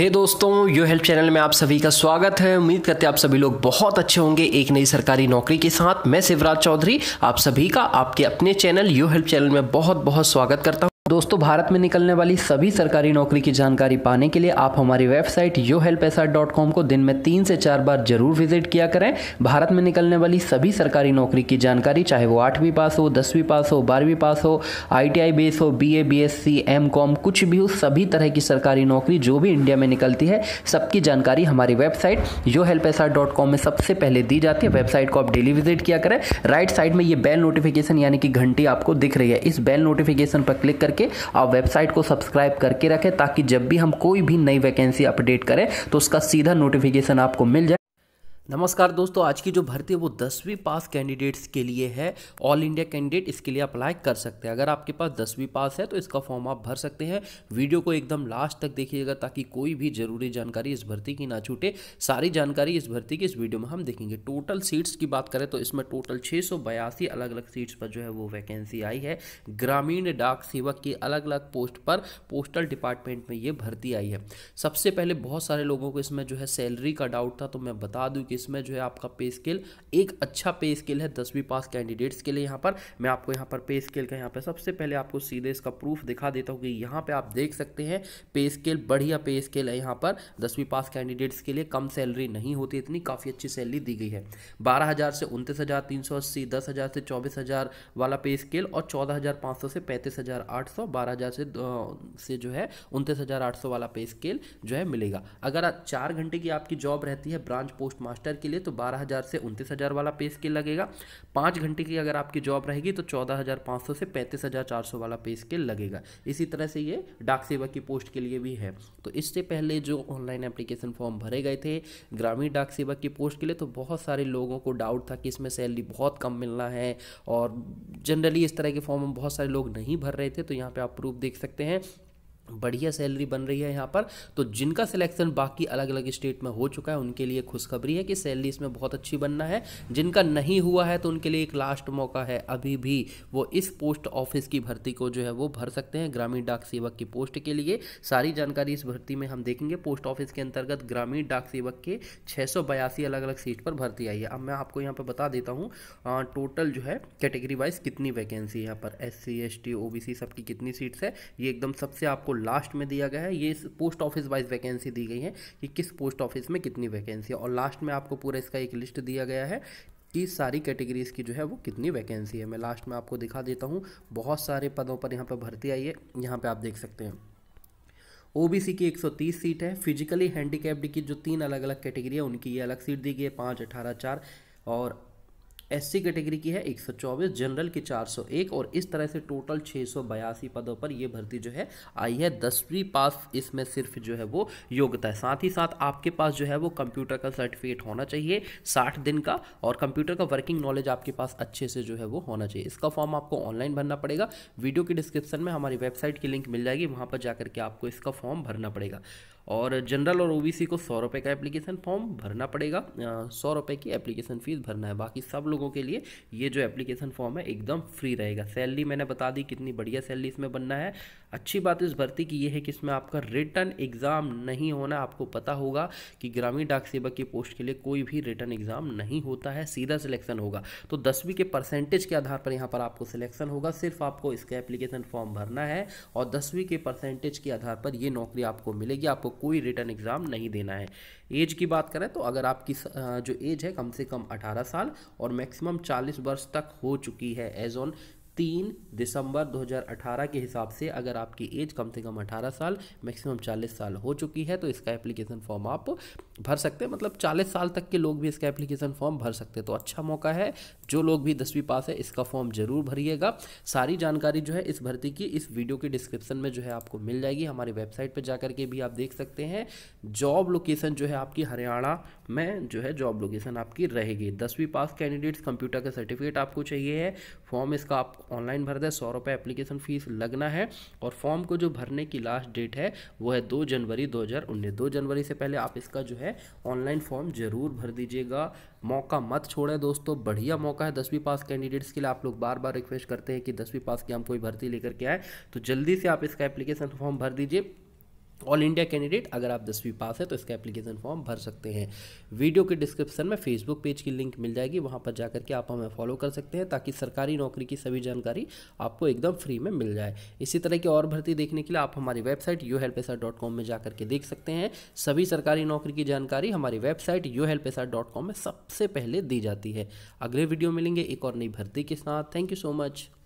हे hey दोस्तों यो help channel में आप सभी का स्वागत है उम्मीद करते हैं आप सभी लोग बहुत अच्छे होंगे एक नई सरकारी नौकरी के साथ मैं शिवराज चौधरी आप सभी का आपके अपने चैनल यो हेल्प चैनल में बहुत बहुत स्वागत करता हूँ दोस्तों भारत में निकलने वाली सभी सरकारी नौकरी की जानकारी पाने के लिए आप हमारी वेबसाइट यो हेल्प को दिन में तीन से चार बार जरूर विजिट किया करें भारत में निकलने वाली सभी सरकारी नौकरी की जानकारी चाहे वो आठवीं पास हो दसवीं पास हो बारहवीं पास हो आई बेस हो B A B S C M com कुछ भी हो सभी तरह की सरकारी नौकरी जो भी इंडिया में निकलती है सबकी जानकारी हमारी वेबसाइट यो हेल्प में सबसे पहले दी जाती है वेबसाइट को आप डेली विजिट किया करें राइट साइड में ये बेल नोटिफिकेशन यानी कि घंटी आपको दिख रही है इस बेल नोटिफिकेशन पर क्लिक करके करके आप वेबसाइट को सब्सक्राइब करके रखें ताकि जब भी हम कोई भी नई वैकेंसी अपडेट करें तो उसका सीधा नोटिफिकेशन आपको मिल जाए नमस्कार दोस्तों आज की जो भर्ती है वो दसवीं पास कैंडिडेट्स के लिए है ऑल इंडिया कैंडिडेट इसके लिए अप्लाई कर सकते हैं अगर आपके पास दसवीं पास है तो इसका फॉर्म आप भर सकते हैं वीडियो को एकदम लास्ट तक देखिएगा ताकि कोई भी जरूरी जानकारी इस भर्ती की ना छूटे सारी जानकारी इस भर्ती की इस वीडियो में हम देखेंगे टोटल सीट्स की बात करें तो इसमें टोटल छः अलग अलग सीट्स पर जो है वो वैकेंसी आई है ग्रामीण डाक सेवक की अलग अलग पोस्ट पर पोस्टल डिपार्टमेंट में ये भर्ती आई है सबसे पहले बहुत सारे लोगों को इसमें जो है सैलरी का डाउट था तो मैं बता दूँ कि इसमें जो है आपका पे स्केल एक अच्छा पे स्केल है दसवीं पास कैंडिडेट्स के लिए यहाँ पर मैं आपको यहाँ पर पे स्केल का यहाँ पर सबसे पहले आपको सीधे इसका प्रूफ दिखा देता हूँ कि यहाँ पर आप देख सकते हैं पे स्केल बढ़िया पे स्केल है यहाँ पर दसवीं पास कैंडिडेट्स के लिए कम सैलरी नहीं होती इतनी काफ़ी अच्छी सैलरी दी गई है बारह से उनतीस हज़ार से चौबीस वाला पे स्केल और चौदह से पैंतीस हज़ार से से जो है उनतीस वाला पे स्केल जो है मिलेगा अगर चार घंटे की आपकी जॉब रहती है ब्रांच पोस्ट मास्टर सेक्टर के लिए तो बारह हज़ार से उनतीस हज़ार वाला पे स्केल लगेगा पाँच घंटे की अगर आपकी जॉब रहेगी तो चौदह हज़ार पाँच सौ से पैंतीस हज़ार चार सौ वाला पे स्केल लगेगा इसी तरह से ये डाक सेवा की पोस्ट के लिए भी है तो इससे पहले जो ऑनलाइन एप्लीकेशन फॉर्म भरे गए थे ग्रामीण डाक सेवा की पोस्ट के लिए तो बहुत सारे लोगों को डाउट था कि इसमें सैलरी बहुत कम मिलना है और जनरली इस तरह के फॉर्म बहुत सारे लोग नहीं भर रहे थे तो यहाँ पर आप प्रूफ देख सकते हैं बढ़िया सैलरी बन रही है यहाँ पर तो जिनका सिलेक्शन बाकी अलग अलग स्टेट में हो चुका है उनके लिए खुशखबरी है कि सैलरी इसमें बहुत अच्छी बनना है जिनका नहीं हुआ है तो उनके लिए एक लास्ट मौका है अभी भी वो इस पोस्ट ऑफिस की भर्ती को जो है वो भर सकते हैं ग्रामीण डाक सेवक की पोस्ट के लिए सारी जानकारी इस भर्ती में हम देखेंगे पोस्ट ऑफिस के अंतर्गत ग्रामीण डाक सेवक के छः अलग अलग सीट पर भर्ती आई है अब मैं आपको यहाँ पर बता देता हूँ टोटल जो है कैटेगरी वाइज कितनी वैकेंसी है यहाँ पर S C S T O B C सबकी कितनी सीट्स है ये एकदम सबसे आपको लास्ट में दिया गया है ये पोस्ट ऑफिस वाइज वैकेंसी दी गई है कि किस पोस्ट ऑफिस में कितनी वैकेंसी है और लास्ट में आपको पूरा इसका एक लिस्ट दिया गया है कि सारी कैटेगरीज़ की जो है वो कितनी वैकेंसी है मैं लास्ट में आपको दिखा देता हूँ बहुत सारे पदों पर यहाँ पर भर्ती आई है यहाँ पर आप देख सकते हैं ओबीसी की 130 सीट है फिजिकली हैंडीकैप्ड की जो तीन अलग अलग कैटेगरी है उनकी ये अलग सीट दी गई है पाँच अठारह चार और एससी कैटेगरी की है 124 जनरल की 401 और इस तरह से टोटल छः पदों पर यह भर्ती जो है आई है दसवीं पास इसमें सिर्फ जो है वो योग्यता है साथ ही साथ आपके पास जो है वो कंप्यूटर का सर्टिफिकेट होना चाहिए साठ दिन का और कंप्यूटर का वर्किंग नॉलेज आपके पास अच्छे से जो है वो होना चाहिए इसका फॉर्म आपको ऑनलाइन भरना पड़ेगा वीडियो के डिस्क्रिप्शन में हमारी वेबसाइट की लिंक मिल जाएगी वहाँ पर जाकर के आपको इसका फॉर्म भरना पड़ेगा और जनरल और ओबीसी को सौ रुपये का एप्लीकेशन फॉर्म भरना पड़ेगा सौ रुपये की एप्लीकेशन फ़ीस भरना है बाकी सब लोगों के लिए ये जो एप्लीकेशन फॉर्म है एकदम फ्री रहेगा सैलरी मैंने बता दी कितनी बढ़िया सैलरी इसमें बनना है अच्छी बात इस भर्ती की ये है कि इसमें आपका रिटर्न एग्ज़ाम नहीं होना आपको पता होगा कि ग्रामीण डाक सेवक की पोस्ट के लिए कोई भी रिटर्न एग्ज़ाम नहीं होता है सीधा सिलेक्शन होगा तो दसवीं के परसेंटेज के आधार पर यहाँ पर आपको सिलेक्शन होगा सिर्फ आपको इसका एप्लीकेशन फॉर्म भरना है और दसवीं के परसेंटेज के आधार पर ये नौकरी आपको मिलेगी आपको कोई रिटर्न एग्ज़ाम नहीं देना है एज की बात करें तो अगर आपकी जो एज है कम से कम 18 साल और मैक्सिमम 40 वर्ष तक हो चुकी है एज ऑन तीन दिसंबर 2018 के हिसाब से अगर आपकी एज कम से कम 18 साल मैक्सिमम 40 साल हो चुकी है तो इसका एप्लीकेशन फॉर्म आप भर सकते हैं मतलब चालीस साल तक के लोग भी इसका एप्लीकेशन फॉर्म भर सकते हैं तो अच्छा मौका है जो लोग भी दसवीं पास है इसका फॉर्म जरूर भरिएगा सारी जानकारी जो है इस भर्ती की इस वीडियो के डिस्क्रिप्शन में जो है आपको मिल जाएगी हमारी वेबसाइट पर जाकर के भी आप देख सकते हैं जॉब लोकेशन जो है आपकी हरियाणा में जो है जॉब लोकेशन आपकी रहेगी दसवीं पास कैंडिडेट्स कंप्यूटर का सर्टिफिकेट आपको चाहिए है फॉर्म इसका आप ऑनलाइन भर दें सौ रुपये एप्लीकेशन फ़ीस लगना है और फॉर्म को जो भरने की लास्ट डेट है वो है दो जनवरी दो हज़ार उन्नीस दो जनवरी से पहले आप इसका जो है है ऑनलाइन फॉर्म ज़रूर भर दीजिएगा मौका मत छोड़ें दोस्तों बढ़िया मौका है दसवीं पास कैंडिडेट्स के लिए आप लोग बार बार रिक्वेस्ट करते हैं कि दसवीं पास की हम कोई भर्ती लेकर के आए तो जल्दी से आप इसका एप्लीकेशन फॉर्म भर दीजिए ऑल इंडिया कैंडिडेट अगर आप दसवीं पास है तो इसका एप्लीकेशन फॉर्म भर सकते हैं वीडियो के डिस्क्रिप्शन में फेसबुक पेज की लिंक मिल जाएगी वहाँ पर जाकर के आप हमें फॉलो कर सकते हैं ताकि सरकारी नौकरी की सभी जानकारी आपको एकदम फ्री में मिल जाए इसी तरह की और भर्ती देखने के लिए आप हमारी वेबसाइट यू में जा करके देख सकते हैं सभी सरकारी नौकरी की जानकारी हमारी वेबसाइट यू में सबसे पहले दी जाती है अगले वीडियो मिलेंगे एक और नई भर्ती के साथ थैंक यू सो मच